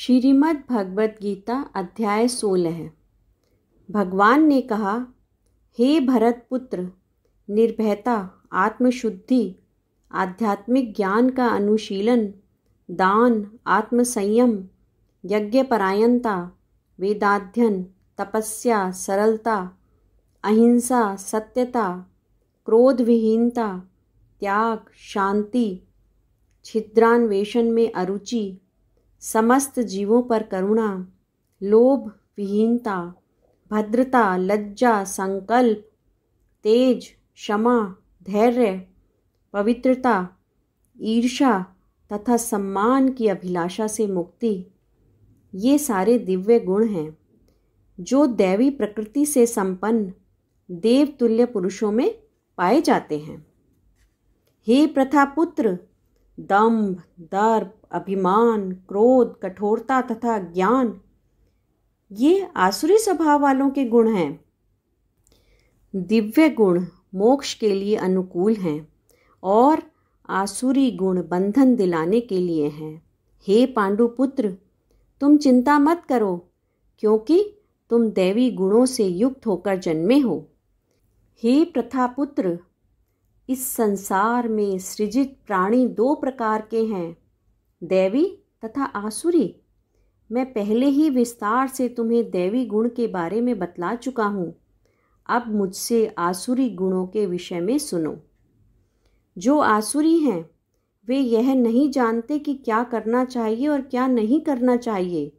श्रीमद् भगवद गीता अध्याय सोलह भगवान ने कहा हे भरत पुत्र निर्भयता आत्मशुद्धि आध्यात्मिक ज्ञान का अनुशीलन दान आत्मसंयम यज्ञपरायणता वेदाध्यन तपस्या सरलता अहिंसा सत्यता क्रोध विहीनता त्याग शांति छिद्रान्वेषण में अरुचि समस्त जीवों पर करुणा लोभ विहीनता भद्रता लज्जा संकल्प तेज क्षमा धैर्य पवित्रता ईर्षा तथा सम्मान की अभिलाषा से मुक्ति ये सारे दिव्य गुण हैं जो दैवी प्रकृति से संपन्न देवतुल्य पुरुषों में पाए जाते हैं हे प्रथा पुत्र दम्भ दर्प अभिमान क्रोध कठोरता तथा ज्ञान ये आसुरी स्वभाव वालों के गुण हैं दिव्य गुण मोक्ष के लिए अनुकूल हैं और आसुरी गुण बंधन दिलाने के लिए हैं हे पांडुपुत्र तुम चिंता मत करो क्योंकि तुम दैवी गुणों से युक्त होकर जन्मे हो हे प्रथापुत्र इस संसार में सृजित प्राणी दो प्रकार के हैं दैवी तथा आसुरी मैं पहले ही विस्तार से तुम्हें दैवी गुण के बारे में बतला चुका हूँ अब मुझसे आसुरी गुणों के विषय में सुनो जो आसुरी हैं वे यह नहीं जानते कि क्या करना चाहिए और क्या नहीं करना चाहिए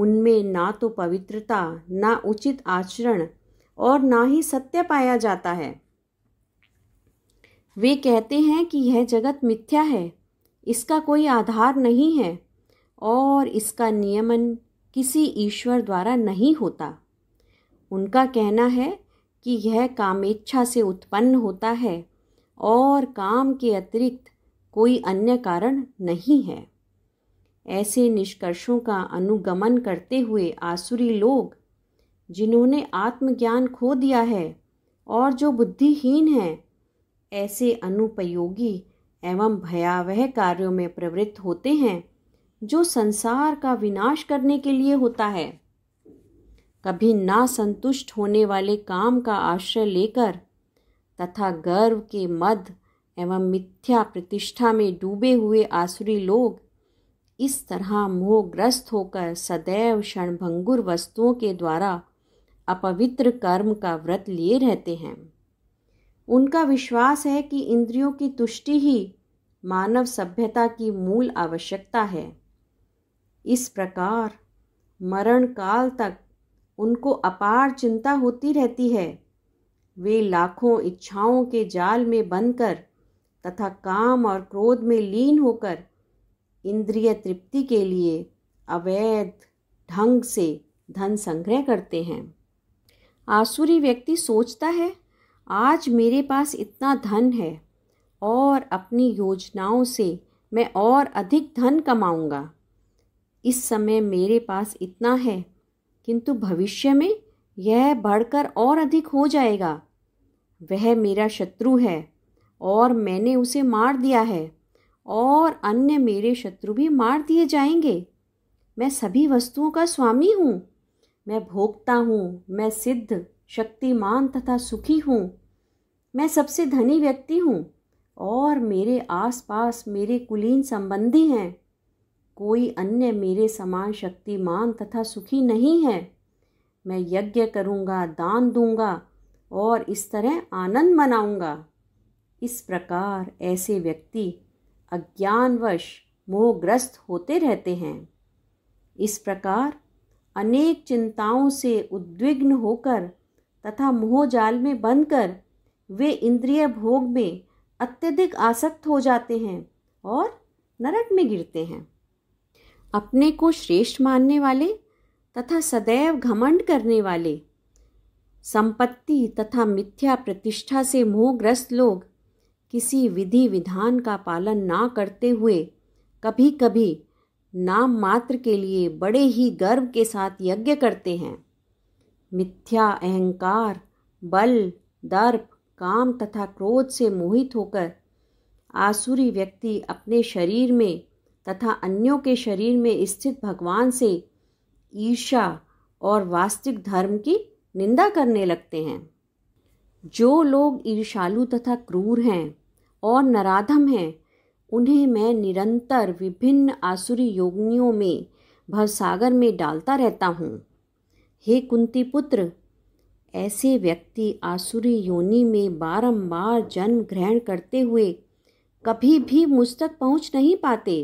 उनमें ना तो पवित्रता ना उचित आचरण और ना ही सत्य पाया जाता है वे कहते हैं कि यह जगत मिथ्या है इसका कोई आधार नहीं है और इसका नियमन किसी ईश्वर द्वारा नहीं होता उनका कहना है कि यह कामेच्छा से उत्पन्न होता है और काम के अतिरिक्त कोई अन्य कारण नहीं है ऐसे निष्कर्षों का अनुगमन करते हुए आसुरी लोग जिन्होंने आत्मज्ञान खो दिया है और जो बुद्धिहीन हैं ऐसे अनुपयोगी एवं भयावह कार्यों में प्रवृत्त होते हैं जो संसार का विनाश करने के लिए होता है कभी ना संतुष्ट होने वाले काम का आश्रय लेकर तथा गर्व के मद एवं मिथ्या प्रतिष्ठा में डूबे हुए आसुरी लोग इस तरह मोहग्रस्त होकर सदैव क्षणभंगुर वस्तुओं के द्वारा अपवित्र कर्म का व्रत लिए रहते हैं उनका विश्वास है कि इंद्रियों की तुष्टि ही मानव सभ्यता की मूल आवश्यकता है इस प्रकार मरण काल तक उनको अपार चिंता होती रहती है वे लाखों इच्छाओं के जाल में बनकर तथा काम और क्रोध में लीन होकर इंद्रिय तृप्ति के लिए अवैध ढंग से धन संग्रह करते हैं आसुरी व्यक्ति सोचता है आज मेरे पास इतना धन है और अपनी योजनाओं से मैं और अधिक धन कमाऊंगा इस समय मेरे पास इतना है किंतु भविष्य में यह बढ़कर और अधिक हो जाएगा वह मेरा शत्रु है और मैंने उसे मार दिया है और अन्य मेरे शत्रु भी मार दिए जाएंगे मैं सभी वस्तुओं का स्वामी हूँ मैं भोगता हूँ मैं सिद्ध शक्तिमान तथा सुखी हूँ मैं सबसे धनी व्यक्ति हूँ और मेरे आसपास मेरे कुलीन संबंधी हैं कोई अन्य मेरे समान शक्तिमान तथा सुखी नहीं है मैं यज्ञ करूँगा दान दूंगा और इस तरह आनंद मनाऊंगा इस प्रकार ऐसे व्यक्ति अज्ञानवश मोहग्रस्त होते रहते हैं इस प्रकार अनेक चिंताओं से उद्विग्न होकर तथा मोहजाल में बनकर वे इंद्रिय भोग में अत्यधिक आसक्त हो जाते हैं और नरक में गिरते हैं अपने को श्रेष्ठ मानने वाले तथा सदैव घमंड करने वाले संपत्ति तथा मिथ्या प्रतिष्ठा से मोहग्रस्त लोग किसी विधि विधान का पालन ना करते हुए कभी कभी नाम मात्र के लिए बड़े ही गर्व के साथ यज्ञ करते हैं मिथ्या अहंकार बल दर्प काम तथा क्रोध से मोहित होकर आसुरी व्यक्ति अपने शरीर में तथा अन्यों के शरीर में स्थित भगवान से ईर्षा और वास्तविक धर्म की निंदा करने लगते हैं जो लोग ईर्षालु तथा क्रूर हैं और नराधम हैं उन्हें मैं निरंतर विभिन्न आसुरी योगनियों में भवसागर में डालता रहता हूँ हे कुंती पुत्र ऐसे व्यक्ति आसुरी योनि में बारंबार जन्म ग्रहण करते हुए कभी भी मुझ तक पहुँच नहीं पाते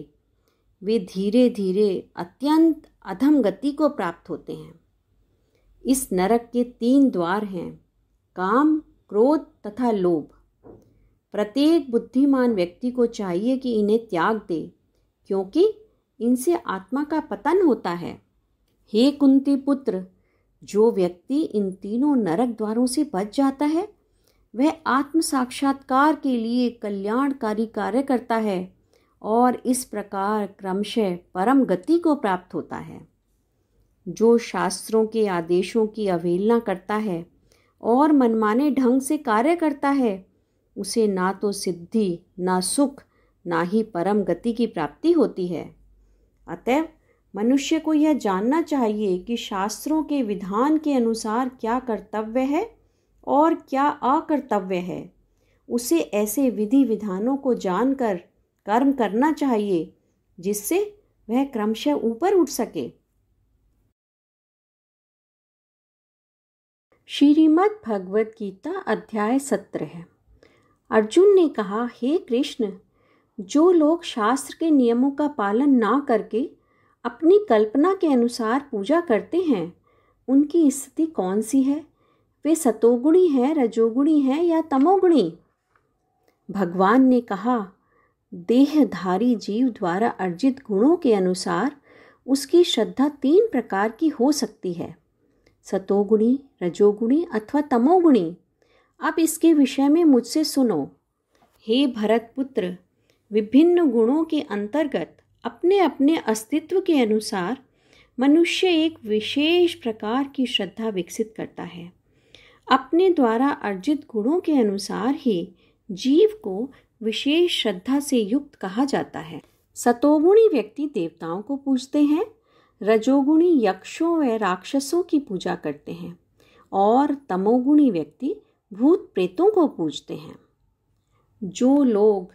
वे धीरे धीरे अत्यंत अधम गति को प्राप्त होते हैं इस नरक के तीन द्वार हैं काम क्रोध तथा लोभ प्रत्येक बुद्धिमान व्यक्ति को चाहिए कि इन्हें त्याग दे क्योंकि इनसे आत्मा का पतन होता है हे कुंती पुत्र जो व्यक्ति इन तीनों नरक द्वारों से बच जाता है वह आत्म साक्षात्कार के लिए कल्याणकारी कार्य करता है और इस प्रकार क्रमशः परम गति को प्राप्त होता है जो शास्त्रों के आदेशों की अवहेलना करता है और मनमाने ढंग से कार्य करता है उसे ना तो सिद्धि ना सुख ना ही परम गति की प्राप्ति होती है अतएव मनुष्य को यह जानना चाहिए कि शास्त्रों के विधान के अनुसार क्या कर्तव्य है और क्या अकर्तव्य है उसे ऐसे विधि विधानों को जानकर कर्म करना चाहिए जिससे वह क्रमशः ऊपर उठ सके श्रीमद भगवद गीता अध्याय सत्र है अर्जुन ने कहा हे कृष्ण जो लोग शास्त्र के नियमों का पालन ना करके अपनी कल्पना के अनुसार पूजा करते हैं उनकी स्थिति कौन सी है वे सतोगुणी हैं रजोगुणी हैं या तमोगुणी भगवान ने कहा देहधारी जीव द्वारा अर्जित गुणों के अनुसार उसकी श्रद्धा तीन प्रकार की हो सकती है सतोगुणी रजोगुणी अथवा तमोगुणी अब इसके विषय में मुझसे सुनो हे भरत पुत्र विभिन्न गुणों के अंतर्गत अपने अपने अस्तित्व के अनुसार मनुष्य एक विशेष प्रकार की श्रद्धा विकसित करता है अपने द्वारा अर्जित गुणों के अनुसार ही जीव को विशेष श्रद्धा से युक्त कहा जाता है सतोगुणी व्यक्ति देवताओं को पूजते हैं रजोगुणी यक्षों व राक्षसों की पूजा करते हैं और तमोगुणी व्यक्ति भूत प्रेतों को पूजते हैं जो लोग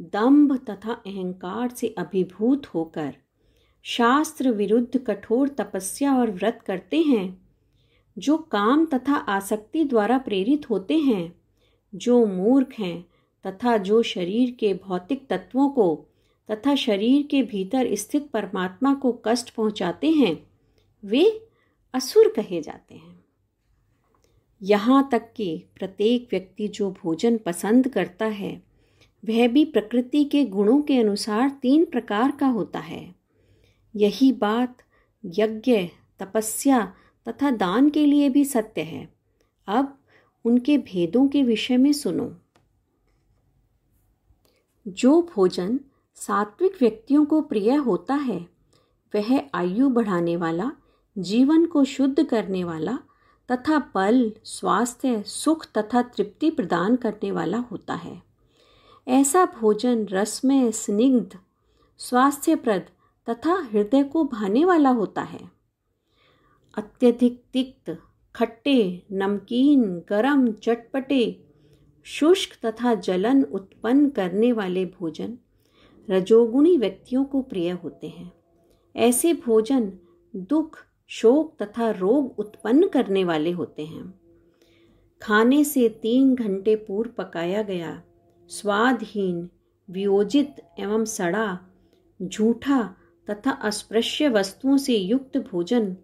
दंभ तथा अहंकार से अभिभूत होकर शास्त्र विरुद्ध कठोर तपस्या और व्रत करते हैं जो काम तथा आसक्ति द्वारा प्रेरित होते हैं जो मूर्ख हैं तथा जो शरीर के भौतिक तत्वों को तथा शरीर के भीतर स्थित परमात्मा को कष्ट पहुंचाते हैं वे असुर कहे जाते हैं यहाँ तक कि प्रत्येक व्यक्ति जो भोजन पसंद करता है वह भी प्रकृति के गुणों के अनुसार तीन प्रकार का होता है यही बात यज्ञ तपस्या तथा दान के लिए भी सत्य है अब उनके भेदों के विषय में सुनो जो भोजन सात्विक व्यक्तियों को प्रिय होता है वह आयु बढ़ाने वाला जीवन को शुद्ध करने वाला तथा बल स्वास्थ्य सुख तथा तृप्ति प्रदान करने वाला होता है ऐसा भोजन रसमय स्निग्ध स्वास्थ्यप्रद तथा हृदय को भाने वाला होता है अत्यधिक तिक्त खट्टे नमकीन गरम चटपटे शुष्क तथा जलन उत्पन्न करने वाले भोजन रजोगुणी व्यक्तियों को प्रिय होते हैं ऐसे भोजन दुख शोक तथा रोग उत्पन्न करने वाले होते हैं खाने से तीन घंटे पूर्व पकाया गया स्वादहीन वियोजित एवं सड़ा झूठा तथा अस्पृश्य वस्तुओं से युक्त भोजन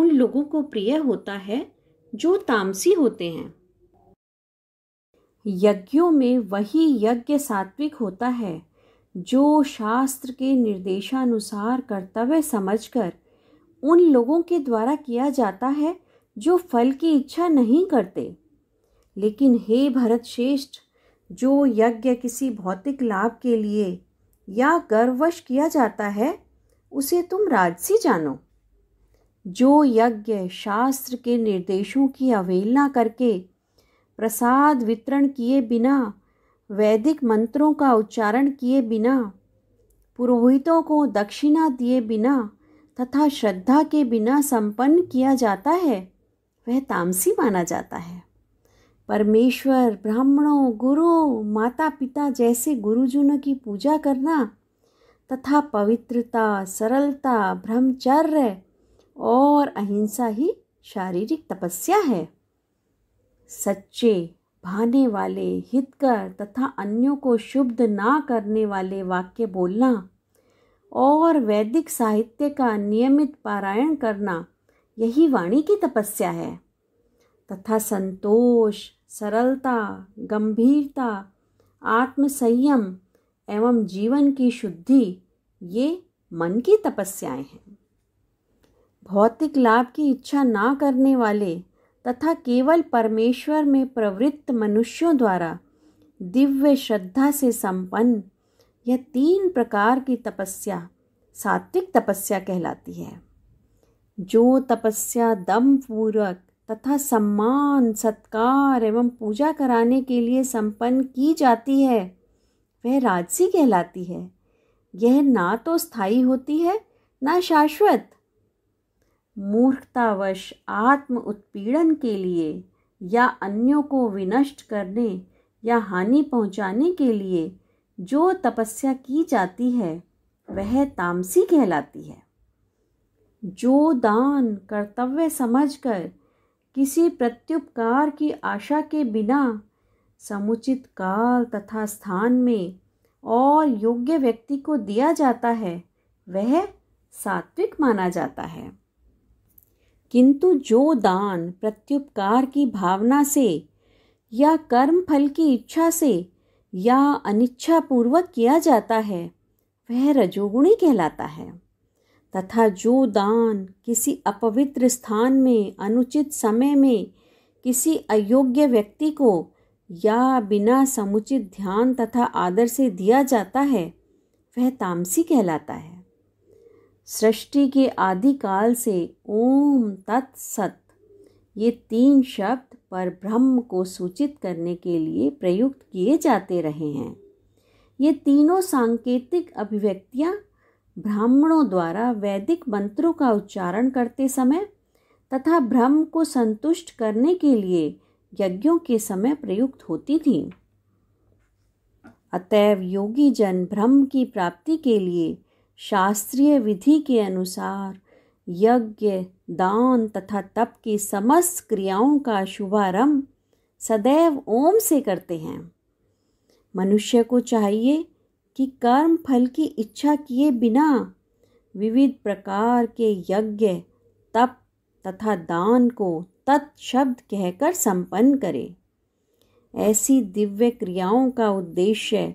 उन लोगों को प्रिय होता है जो तामसी होते हैं यज्ञों में वही यज्ञ सात्विक होता है जो शास्त्र के निर्देशानुसार कर्तव्य समझकर उन लोगों के द्वारा किया जाता है जो फल की इच्छा नहीं करते लेकिन हे भरत श्रेष्ठ जो यज्ञ किसी भौतिक लाभ के लिए या गर्वश किया जाता है उसे तुम राजसी जानो जो यज्ञ शास्त्र के निर्देशों की अवहेलना करके प्रसाद वितरण किए बिना वैदिक मंत्रों का उच्चारण किए बिना पुरोहितों को दक्षिणा दिए बिना तथा श्रद्धा के बिना संपन्न किया जाता है वह तामसी माना जाता है परमेश्वर ब्राह्मणों गुरु माता पिता जैसे गुरुजनों की पूजा करना तथा पवित्रता सरलता ब्रह्मचर्य और अहिंसा ही शारीरिक तपस्या है सच्चे भाने वाले हितकर तथा अन्यों को शुद्ध ना करने वाले वाक्य बोलना और वैदिक साहित्य का नियमित पारायण करना यही वाणी की तपस्या है तथा संतोष सरलता गंभीरता आत्मसंयम एवं जीवन की शुद्धि ये मन की तपस्याएं हैं भौतिक लाभ की इच्छा ना करने वाले तथा केवल परमेश्वर में प्रवृत्त मनुष्यों द्वारा दिव्य श्रद्धा से संपन्न यह तीन प्रकार की तपस्या सात्विक तपस्या कहलाती है जो तपस्या दम पूर्वक तथा सम्मान सत्कार एवं पूजा कराने के लिए संपन्न की जाती है वह राजसी कहलाती है यह ना तो स्थायी होती है ना शाश्वत मूर्खतावश आत्म उत्पीड़न के लिए या अन्यों को विनष्ट करने या हानि पहुंचाने के लिए जो तपस्या की जाती है वह तामसी कहलाती है जो दान कर्तव्य समझकर किसी प्रत्युपकार की आशा के बिना समुचित काल तथा स्थान में और योग्य व्यक्ति को दिया जाता है वह सात्विक माना जाता है किंतु जो दान प्रत्युपकार की भावना से या कर्म फल की इच्छा से या अनिच्छा पूर्वक किया जाता है वह रजोगुणी कहलाता है तथा जो दान किसी अपवित्र स्थान में अनुचित समय में किसी अयोग्य व्यक्ति को या बिना समुचित ध्यान तथा आदर से दिया जाता है वह तामसी कहलाता है सृष्टि के आदिकाल से ओम तत् सत ये तीन शब्द पर ब्रह्म को सूचित करने के लिए प्रयुक्त किए जाते रहे हैं ये तीनों सांकेतिक अभिव्यक्तियाँ ब्राह्मणों द्वारा वैदिक मंत्रों का उच्चारण करते समय तथा ब्रह्म को संतुष्ट करने के लिए यज्ञों के समय प्रयुक्त होती थी अतएव योगी जन ब्रह्म की प्राप्ति के लिए शास्त्रीय विधि के अनुसार यज्ञ दान तथा तप की समस्त क्रियाओं का शुभारंभ सदैव ओम से करते हैं मनुष्य को चाहिए कि कर्म फल की इच्छा किए बिना विविध प्रकार के यज्ञ तप तथा दान को तत्शब्द कहकर संपन्न करे ऐसी दिव्य क्रियाओं का उद्देश्य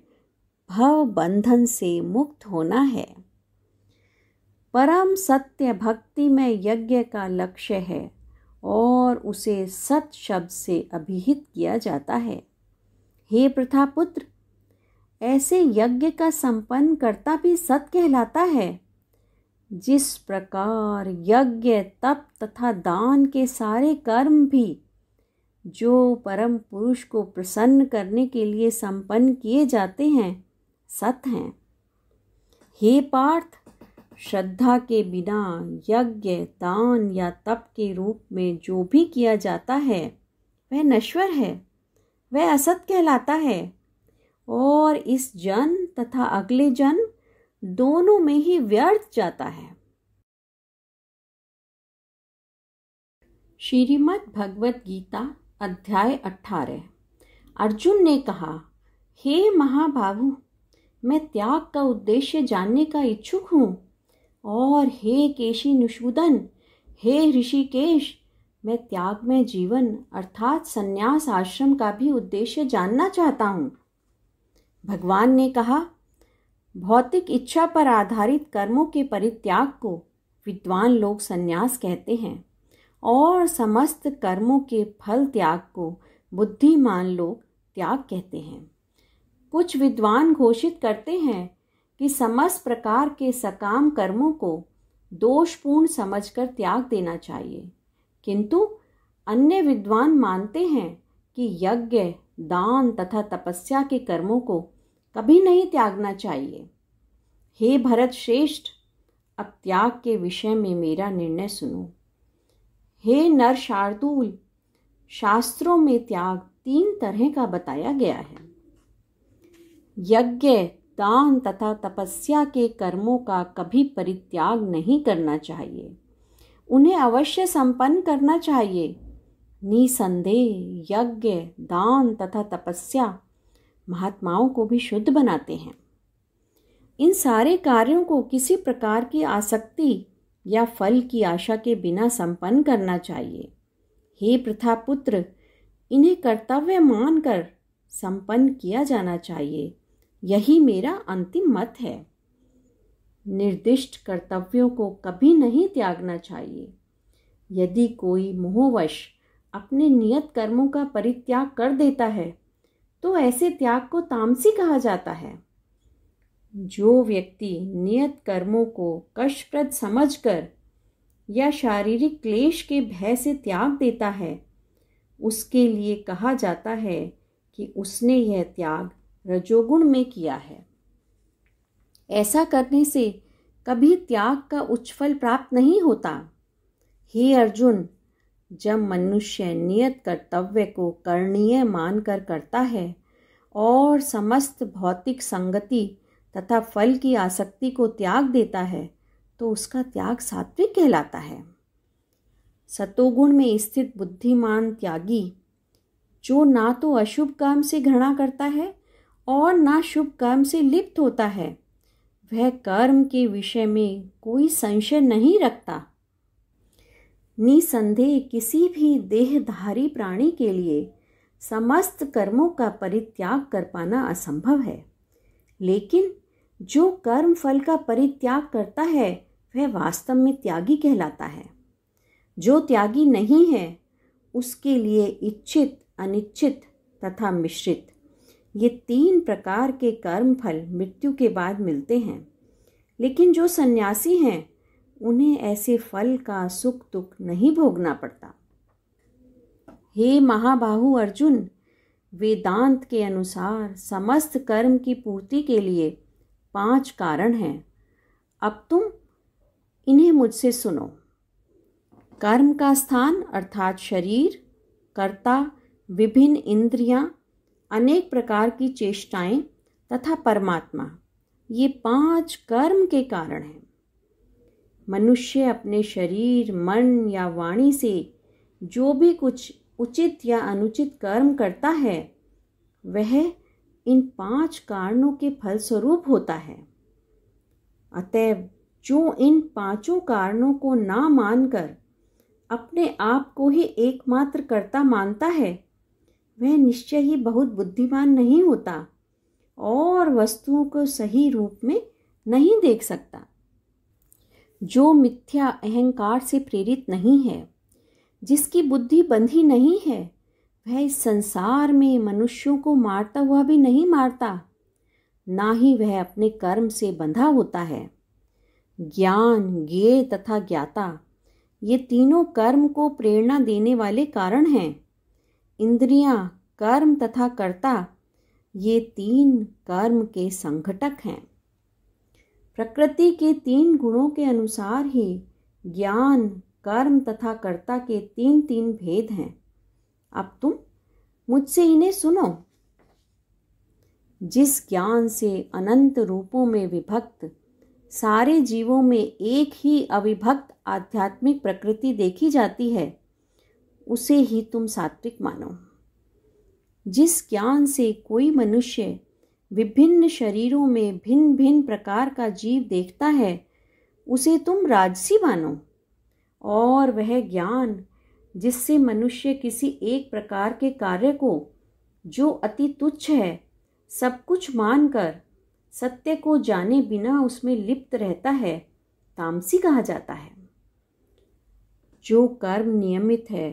भव बंधन से मुक्त होना है परम सत्य भक्ति में यज्ञ का लक्ष्य है और उसे सत शब्द से अभिहित किया जाता है हे प्रथापुत्र पुत्र ऐसे यज्ञ का संपन्न करता भी सत कहलाता है जिस प्रकार यज्ञ तप तथा दान के सारे कर्म भी जो परम पुरुष को प्रसन्न करने के लिए संपन्न किए जाते हैं सत हैं हे पार्थ श्रद्धा के बिना यज्ञ दान या तप के रूप में जो भी किया जाता है वह नश्वर है वह असत कहलाता है और इस जन्म तथा अगले जन्म दोनों में ही व्यर्थ जाता है श्रीमद भगवत गीता अध्याय अठारह अर्जुन ने कहा हे hey, महाभाभु मैं त्याग का उद्देश्य जानने का इच्छुक हूँ और हे केशी नुशूदन हे ऋषिकेश मैं त्याग में जीवन अर्थात संन्यास आश्रम का भी उद्देश्य जानना चाहता हूँ भगवान ने कहा भौतिक इच्छा पर आधारित कर्मों के परित्याग को विद्वान लोग संन्यास कहते हैं और समस्त कर्मों के फल त्याग को बुद्धिमान लोग त्याग कहते हैं कुछ विद्वान घोषित करते हैं कि समस्त प्रकार के सकाम कर्मों को दोषपूर्ण समझकर त्याग देना चाहिए किंतु अन्य विद्वान मानते हैं कि यज्ञ दान तथा तपस्या के कर्मों को कभी नहीं त्यागना चाहिए हे भरत श्रेष्ठ अब त्याग के विषय में मेरा निर्णय सुनो हे नर शार्दूल शास्त्रों में त्याग तीन तरह का बताया गया है यज्ञ दान तथा तपस्या के कर्मों का कभी परित्याग नहीं करना चाहिए उन्हें अवश्य संपन्न करना चाहिए निसंदेह यज्ञ दान तथा तपस्या महात्माओं को भी शुद्ध बनाते हैं इन सारे कार्यों को किसी प्रकार की आसक्ति या फल की आशा के बिना संपन्न करना चाहिए हे प्रथा पुत्र इन्हें कर्तव्य मानकर संपन्न किया जाना चाहिए यही मेरा अंतिम मत है निर्दिष्ट कर्तव्यों को कभी नहीं त्यागना चाहिए यदि कोई मोहवश अपने नियत कर्मों का परित्याग कर देता है तो ऐसे त्याग को तामसी कहा जाता है जो व्यक्ति नियत कर्मों को कष्टप्रद समझकर या शारीरिक क्लेश के भय से त्याग देता है उसके लिए कहा जाता है कि उसने यह त्याग रजोगुण में किया है ऐसा करने से कभी त्याग का उच्च फल प्राप्त नहीं होता हे अर्जुन जब मनुष्य नियत कर्तव्य को करणीय मानकर करता है और समस्त भौतिक संगति तथा फल की आसक्ति को त्याग देता है तो उसका त्याग सात्विक कहलाता है सतोगुण में स्थित बुद्धिमान त्यागी जो ना तो अशुभ काम से घृणा करता है और ना शुभ काम से लिप्त होता है वह कर्म के विषय में कोई संशय नहीं रखता निसंदेह किसी भी देहधारी प्राणी के लिए समस्त कर्मों का परित्याग कर पाना असंभव है लेकिन जो कर्म फल का परित्याग करता है वह वास्तव में त्यागी कहलाता है जो त्यागी नहीं है उसके लिए इच्छित अनिच्छित तथा मिश्रित ये तीन प्रकार के कर्म फल मृत्यु के बाद मिलते हैं लेकिन जो सन्यासी हैं उन्हें ऐसे फल का सुख दुख नहीं भोगना पड़ता हे महाबाहु अर्जुन वेदांत के अनुसार समस्त कर्म की पूर्ति के लिए पांच कारण हैं अब तुम इन्हें मुझसे सुनो कर्म का स्थान अर्थात शरीर कर्ता विभिन्न इंद्रियां, अनेक प्रकार की चेष्टाएं तथा परमात्मा ये पांच कर्म के कारण हैं मनुष्य अपने शरीर मन या वाणी से जो भी कुछ उचित या अनुचित कर्म करता है वह इन पांच कारणों के फलस्वरूप होता है अतः जो इन पांचों कारणों को ना मानकर अपने आप को ही एकमात्र कर्ता मानता है वह निश्चय ही बहुत बुद्धिमान नहीं होता और वस्तुओं को सही रूप में नहीं देख सकता जो मिथ्या अहंकार से प्रेरित नहीं है जिसकी बुद्धि बंधी नहीं है वह इस संसार में मनुष्यों को मारता हुआ भी नहीं मारता ना ही वह अपने कर्म से बंधा होता है ज्ञान ज्ञे तथा ज्ञाता ये तीनों कर्म को प्रेरणा देने वाले कारण हैं इंद्रियां, कर्म तथा कर्ता ये तीन कर्म के संघटक हैं प्रकृति के तीन गुणों के अनुसार ही ज्ञान कर्म तथा कर्ता के तीन तीन भेद हैं अब तुम मुझसे इन्हें सुनो जिस ज्ञान से अनंत रूपों में विभक्त सारे जीवों में एक ही अविभक्त आध्यात्मिक प्रकृति देखी जाती है उसे ही तुम सात्विक मानो जिस ज्ञान से कोई मनुष्य विभिन्न शरीरों में भिन्न भिन्न प्रकार का जीव देखता है उसे तुम राजसी मानो और वह ज्ञान जिससे मनुष्य किसी एक प्रकार के कार्य को जो अति तुच्छ है सब कुछ मानकर सत्य को जाने बिना उसमें लिप्त रहता है तामसी कहा जाता है जो कर्म नियमित है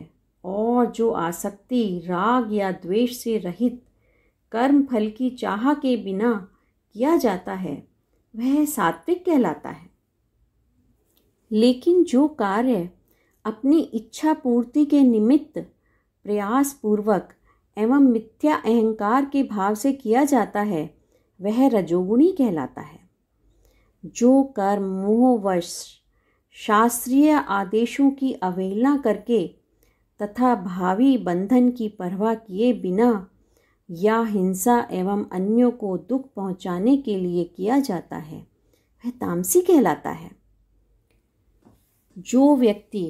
और जो आसक्ति राग या द्वेष से रहित कर्म फल की चाह के बिना किया जाता है वह सात्विक कहलाता है लेकिन जो कार्य अपनी इच्छा पूर्ति के निमित्त प्रयास पूर्वक एवं मिथ्या अहंकार के भाव से किया जाता है वह रजोगुणी कहलाता है जो कर्म मोहवश शास्त्रीय आदेशों की अवहेलना करके तथा भावी बंधन की परवाह किए बिना या हिंसा एवं अन्यों को दुख पहुंचाने के लिए किया जाता है वह तामसी कहलाता है जो व्यक्ति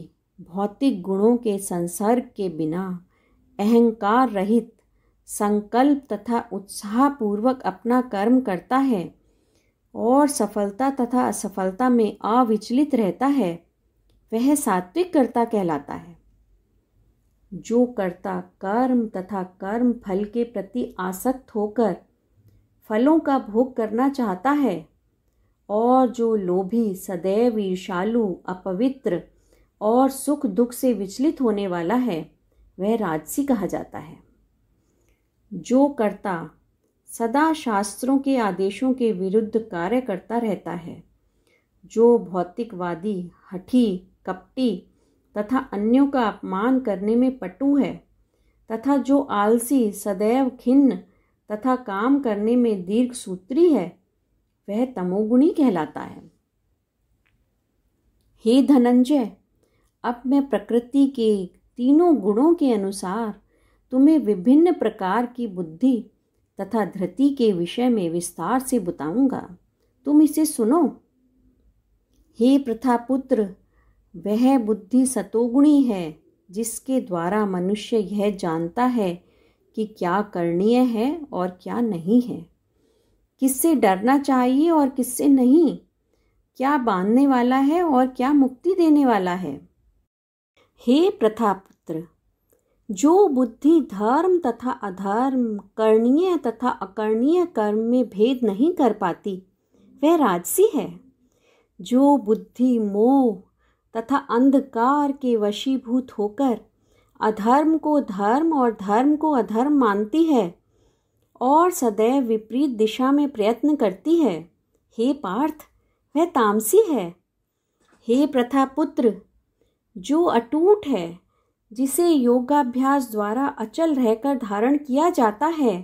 भौतिक गुणों के संसर्ग के बिना अहंकार रहित संकल्प तथा उत्साहपूर्वक अपना कर्म करता है और सफलता तथा असफलता में अविचलित रहता है वह सात्विक कर्ता कहलाता है जो करता कर्म तथा कर्म फल के प्रति आसक्त होकर फलों का भोग करना चाहता है और जो लोभी सदैव ईर्षालु अपवित्र और सुख दुख से विचलित होने वाला है वह राजसी कहा जाता है जो कर्ता सदा शास्त्रों के आदेशों के विरुद्ध कार्य करता रहता है जो भौतिकवादी हठी कपटी तथा अन्यों का अपमान करने में पटु है तथा जो आलसी सदैव खिन्न तथा काम करने में दीर्घ सूत्री है वह तमोगुणी कहलाता है हे धनंजय अब मैं प्रकृति के तीनों गुणों के अनुसार तुम्हें विभिन्न प्रकार की बुद्धि तथा धृति के विषय में विस्तार से बताऊंगा तुम इसे सुनो हे प्रथापुत्र पुत्र वह बुद्धि सतोगुणी है जिसके द्वारा मनुष्य यह जानता है कि क्या करणीय है और क्या नहीं है किससे डरना चाहिए और किससे नहीं क्या बांधने वाला है और क्या मुक्ति देने वाला है हे प्रथापुत्र जो बुद्धि धर्म तथा अधर्म करणीय तथा अकरणीय कर्म में भेद नहीं कर पाती वह राजसी है जो बुद्धि मोह तथा अंधकार के वशीभूत होकर अधर्म को धर्म और धर्म को अधर्म मानती है और सदैव विपरीत दिशा में प्रयत्न करती है हे पार्थ वह तामसी है हे प्रथा पुत्र जो अटूट है जिसे योगाभ्यास द्वारा अचल रहकर धारण किया जाता है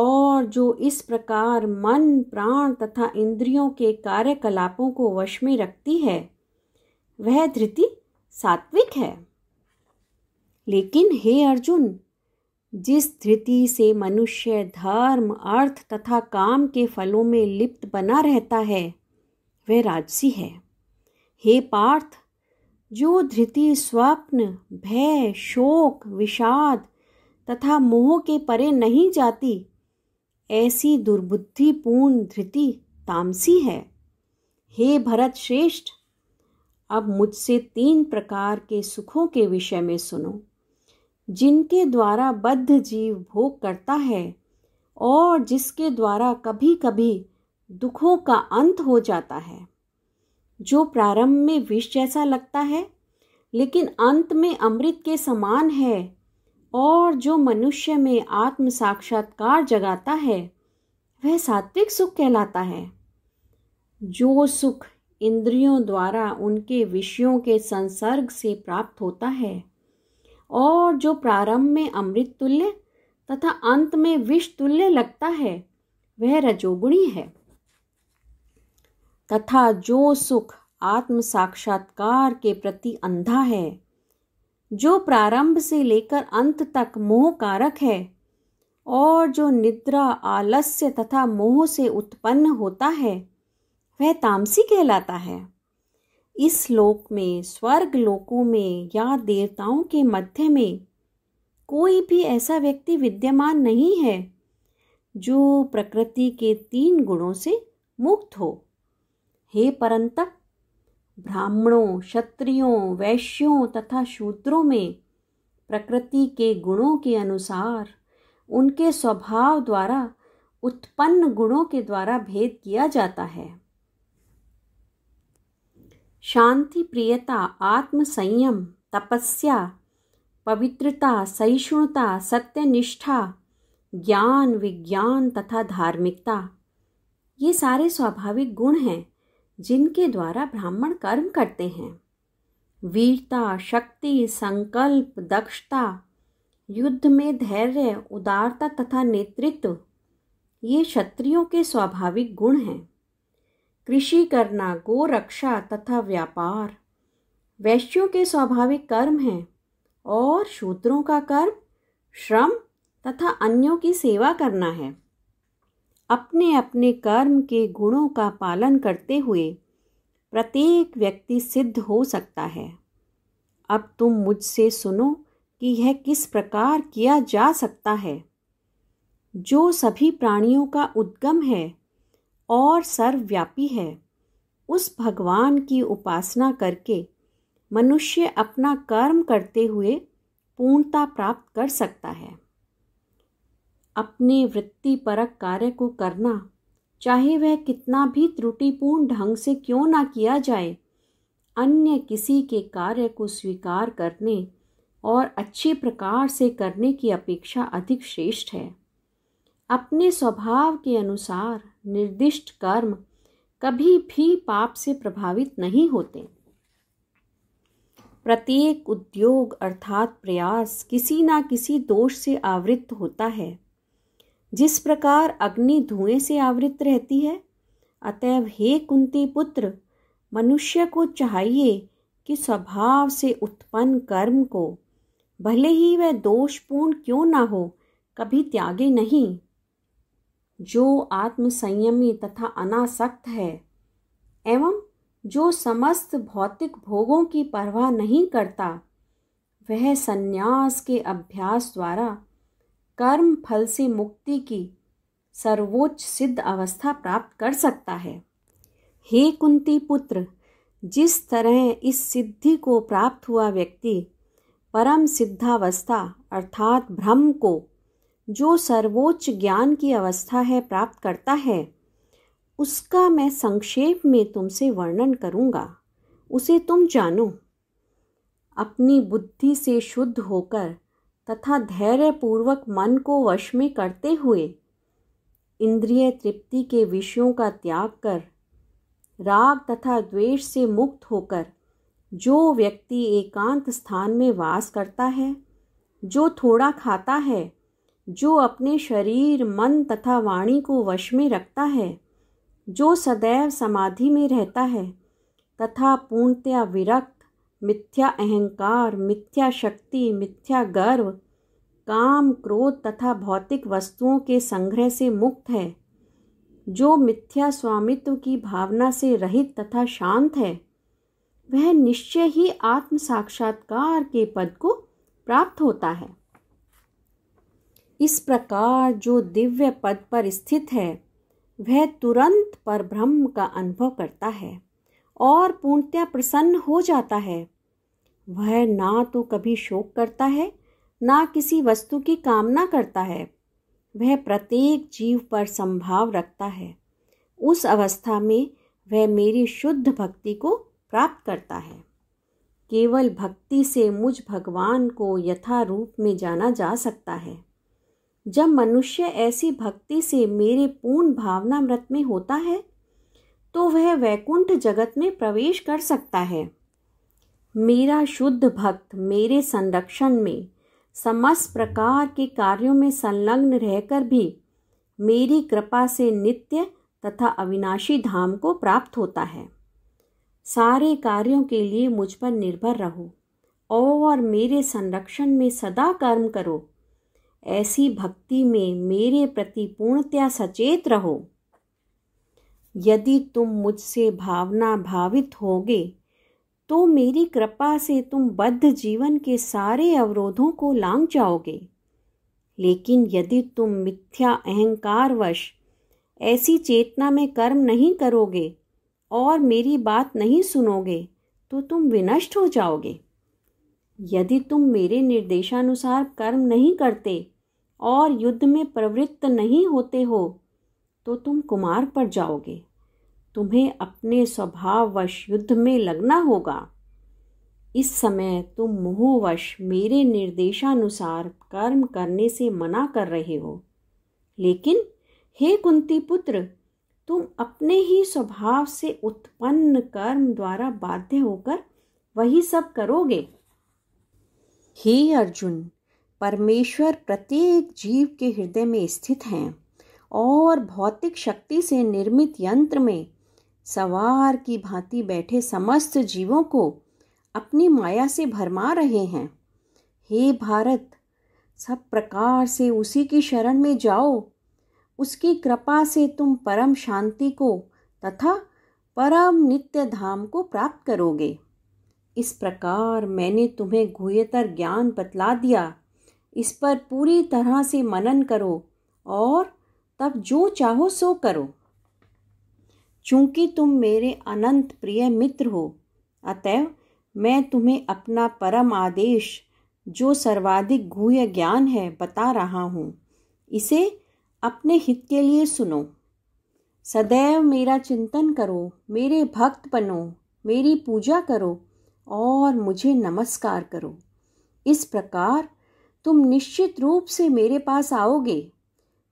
और जो इस प्रकार मन प्राण तथा इंद्रियों के कार्यकलापों को वश में रखती है वह धृति सात्विक है लेकिन हे अर्जुन जिस धृति से मनुष्य धर्म अर्थ तथा काम के फलों में लिप्त बना रहता है वह राजसी है हे पार्थ जो धृति स्वप्न भय शोक विषाद तथा मोह के परे नहीं जाती ऐसी दुर्बुद्धिपूर्ण धृति तामसी है हे भरत श्रेष्ठ अब मुझसे तीन प्रकार के सुखों के विषय में सुनो जिनके द्वारा बद्ध जीव भोग करता है और जिसके द्वारा कभी कभी दुखों का अंत हो जाता है जो प्रारंभ में विष जैसा लगता है लेकिन अंत में अमृत के समान है और जो मनुष्य में आत्म साक्षात्कार जगाता है वह सात्विक सुख कहलाता है जो सुख इंद्रियों द्वारा उनके विषयों के संसर्ग से प्राप्त होता है और जो प्रारंभ में अमृत तुल्य तथा अंत में विष तुल्य लगता है वह रजोगुणी है तथा जो सुख आत्म साक्षात्कार के प्रति अंधा है जो प्रारंभ से लेकर अंत तक मोह कारक है और जो निद्रा आलस्य तथा मोह से उत्पन्न होता है वह तामसी कहलाता है इस लोक में स्वर्ग लोकों में या देवताओं के मध्य में कोई भी ऐसा व्यक्ति विद्यमान नहीं है जो प्रकृति के तीन गुणों से मुक्त हो हे परंतक ब्राह्मणों क्षत्रियों वैश्यों तथा शूद्रों में प्रकृति के गुणों के अनुसार उनके स्वभाव द्वारा उत्पन्न गुणों के द्वारा भेद किया जाता है शांति प्रियता आत्मसंयम तपस्या पवित्रता सहिष्णुता सत्यनिष्ठा ज्ञान विज्ञान तथा धार्मिकता ये सारे स्वाभाविक गुण हैं जिनके द्वारा ब्राह्मण कर्म करते हैं वीरता शक्ति संकल्प दक्षता युद्ध में धैर्य उदारता तथा नेतृत्व ये क्षत्रियों के स्वाभाविक गुण हैं कृषि करना गोरक्षा तथा व्यापार वैश्यों के स्वाभाविक कर्म हैं और शूद्रों का कर्म श्रम तथा अन्यों की सेवा करना है अपने अपने कर्म के गुणों का पालन करते हुए प्रत्येक व्यक्ति सिद्ध हो सकता है अब तुम मुझसे सुनो कि यह किस प्रकार किया जा सकता है जो सभी प्राणियों का उद्गम है और सर्वव्यापी है उस भगवान की उपासना करके मनुष्य अपना कर्म करते हुए पूर्णता प्राप्त कर सकता है अपने वृत्तिपरक कार्य को करना चाहे वह कितना भी त्रुटिपूर्ण ढंग से क्यों ना किया जाए अन्य किसी के कार्य को स्वीकार करने और अच्छे प्रकार से करने की अपेक्षा अधिक श्रेष्ठ है अपने स्वभाव के अनुसार निर्दिष्ट कर्म कभी भी पाप से प्रभावित नहीं होते प्रत्येक उद्योग अर्थात प्रयास किसी ना किसी दोष से आवृत होता है जिस प्रकार अग्नि धुएं से आवृत रहती है अतएव हे कुंती पुत्र मनुष्य को चाहिए कि स्वभाव से उत्पन्न कर्म को भले ही वह दोषपूर्ण क्यों ना हो कभी त्यागे नहीं जो आत्मसंयमी तथा अनासक्त है एवं जो समस्त भौतिक भोगों की परवाह नहीं करता वह सन्यास के अभ्यास द्वारा कर्म फल से मुक्ति की सर्वोच्च सिद्ध अवस्था प्राप्त कर सकता है हे कुंती पुत्र जिस तरह इस सिद्धि को प्राप्त हुआ व्यक्ति परम सिद्धावस्था अर्थात भ्रम को जो सर्वोच्च ज्ञान की अवस्था है प्राप्त करता है उसका मैं संक्षेप में तुमसे वर्णन करूँगा उसे तुम जानो अपनी बुद्धि से शुद्ध होकर तथा धैर्यपूर्वक मन को वश में करते हुए इंद्रिय तृप्ति के विषयों का त्याग कर राग तथा द्वेष से मुक्त होकर जो व्यक्ति एकांत स्थान में वास करता है जो थोड़ा खाता है जो अपने शरीर मन तथा वाणी को वश में रखता है जो सदैव समाधि में रहता है तथा पूर्णतया विरक्त मिथ्या अहंकार मिथ्या शक्ति मिथ्या गर्व काम क्रोध तथा भौतिक वस्तुओं के संग्रह से मुक्त है जो मिथ्या स्वामित्व की भावना से रहित तथा शांत है वह निश्चय ही आत्म साक्षात्कार के पद को प्राप्त होता है इस प्रकार जो दिव्य पद पर स्थित है वह तुरंत पर ब्रह्म का अनुभव करता है और पूर्णतया प्रसन्न हो जाता है वह ना तो कभी शोक करता है ना किसी वस्तु की कामना करता है वह प्रत्येक जीव पर संभाव रखता है उस अवस्था में वह मेरी शुद्ध भक्ति को प्राप्त करता है केवल भक्ति से मुझ भगवान को यथा रूप में जाना जा सकता है जब मनुष्य ऐसी भक्ति से मेरे पूर्ण मृत में होता है तो वह वैकुंठ जगत में प्रवेश कर सकता है मेरा शुद्ध भक्त मेरे संरक्षण में समस्त प्रकार के कार्यों में संलग्न रहकर भी मेरी कृपा से नित्य तथा अविनाशी धाम को प्राप्त होता है सारे कार्यों के लिए मुझ पर निर्भर रहो और मेरे संरक्षण में सदा कर्म करो ऐसी भक्ति में मेरे प्रति पूर्णतया सचेत रहो यदि तुम मुझसे भावना भावित होगे तो मेरी कृपा से तुम बद्ध जीवन के सारे अवरोधों को लांग जाओगे लेकिन यदि तुम मिथ्या अहंकारवश ऐसी चेतना में कर्म नहीं करोगे और मेरी बात नहीं सुनोगे तो तुम विनष्ट हो जाओगे यदि तुम मेरे निर्देशानुसार कर्म नहीं करते और युद्ध में प्रवृत्त नहीं होते हो तो तुम कुमार पर जाओगे तुम्हें अपने स्वभाववश युद्ध में लगना होगा इस समय तुम मोहवश मेरे निर्देशानुसार कर्म करने से मना कर रहे हो लेकिन हे कुंती पुत्र तुम अपने ही स्वभाव से उत्पन्न कर्म द्वारा बाध्य होकर वही सब करोगे हे अर्जुन परमेश्वर प्रत्येक जीव के हृदय में स्थित हैं और भौतिक शक्ति से निर्मित यंत्र में सवार की भांति बैठे समस्त जीवों को अपनी माया से भरमा रहे हैं हे भारत सब प्रकार से उसी की शरण में जाओ उसकी कृपा से तुम परम शांति को तथा परम नित्य धाम को प्राप्त करोगे इस प्रकार मैंने तुम्हें गुहेतर ज्ञान बतला दिया इस पर पूरी तरह से मनन करो और तब जो चाहो सो करो चूंकि तुम मेरे अनंत प्रिय मित्र हो अतएव मैं तुम्हें अपना परम आदेश जो सर्वाधिक गुह्य ज्ञान है बता रहा हूँ इसे अपने हित के लिए सुनो सदैव मेरा चिंतन करो मेरे भक्त बनो मेरी पूजा करो और मुझे नमस्कार करो इस प्रकार तुम निश्चित रूप से मेरे पास आओगे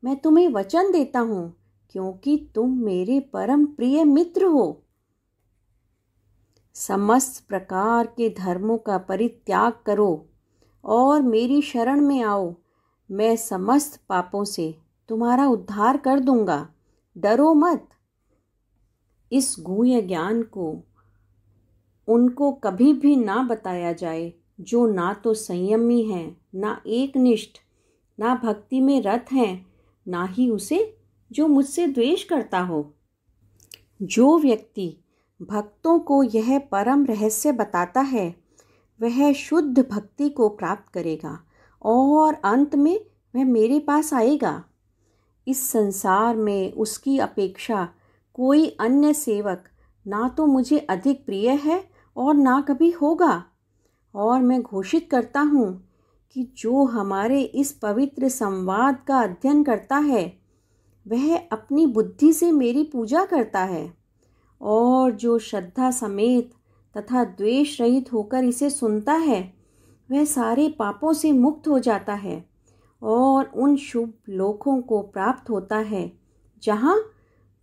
मैं तुम्हें वचन देता हूँ क्योंकि तुम मेरे परम प्रिय मित्र हो समस्त प्रकार के धर्मों का परित्याग करो और मेरी शरण में आओ मैं समस्त पापों से तुम्हारा उद्धार कर दूंगा डरो मत इस गुह्य ज्ञान को उनको कभी भी ना बताया जाए जो ना तो संयमी हैं ना एकनिष्ठ ना भक्ति में रत हैं ना ही उसे जो मुझसे द्वेष करता हो जो व्यक्ति भक्तों को यह परम रहस्य बताता है वह शुद्ध भक्ति को प्राप्त करेगा और अंत में वह मेरे पास आएगा इस संसार में उसकी अपेक्षा कोई अन्य सेवक ना तो मुझे अधिक प्रिय है और ना कभी होगा और मैं घोषित करता हूँ कि जो हमारे इस पवित्र संवाद का अध्ययन करता है वह अपनी बुद्धि से मेरी पूजा करता है और जो श्रद्धा समेत तथा द्वेष रहित होकर इसे सुनता है वह सारे पापों से मुक्त हो जाता है और उन शुभ लोकों को प्राप्त होता है जहाँ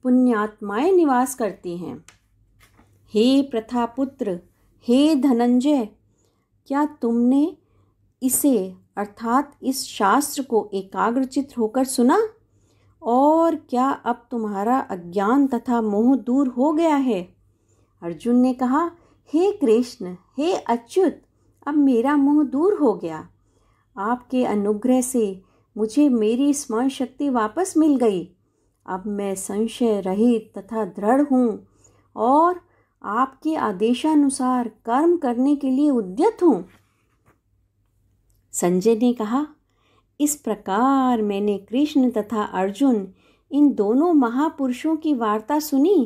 पुण्यात्माएं निवास करती हैं हे प्रथापुत्र हे धनंजय क्या तुमने इसे अर्थात इस शास्त्र को एकाग्रचित होकर सुना और क्या अब तुम्हारा अज्ञान तथा मोह दूर हो गया है अर्जुन ने कहा हे कृष्ण हे अच्युत अब मेरा मोह दूर हो गया आपके अनुग्रह से मुझे मेरी स्मरण शक्ति वापस मिल गई अब मैं संशय रहित तथा दृढ़ हूँ और आपके आदेशानुसार कर्म करने के लिए उद्यत हूँ संजय ने कहा इस प्रकार मैंने कृष्ण तथा अर्जुन इन दोनों महापुरुषों की वार्ता सुनी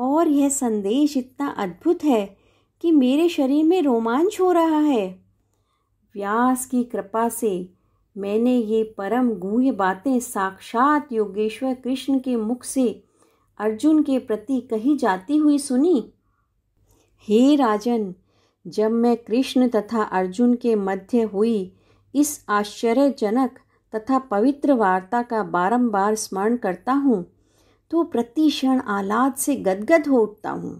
और यह संदेश इतना अद्भुत है कि मेरे शरीर में रोमांच हो रहा है व्यास की कृपा से मैंने ये परम गूह्य बातें साक्षात योगेश्वर कृष्ण के मुख से अर्जुन के प्रति कही जाती हुई सुनी हे राजन जब मैं कृष्ण तथा अर्जुन के मध्य हुई इस आश्चर्यजनक तथा पवित्र वार्ता का बारंबार स्मरण करता हूँ तो प्रति क्षण आह्लाद से गदगद हो उठता हूँ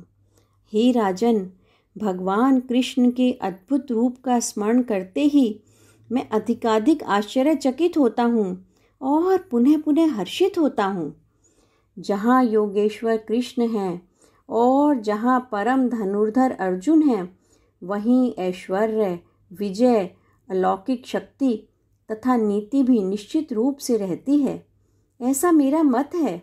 हे राजन भगवान कृष्ण के अद्भुत रूप का स्मरण करते ही मैं अधिकाधिक आश्चर्यचकित होता हूँ और पुनः पुनः हर्षित होता हूँ जहाँ योगेश्वर कृष्ण हैं और जहाँ परम धनुर्धर अर्जुन हैं वहीं ऐश्वर्य विजय अलौकिक शक्ति तथा नीति भी निश्चित रूप से रहती है ऐसा मेरा मत है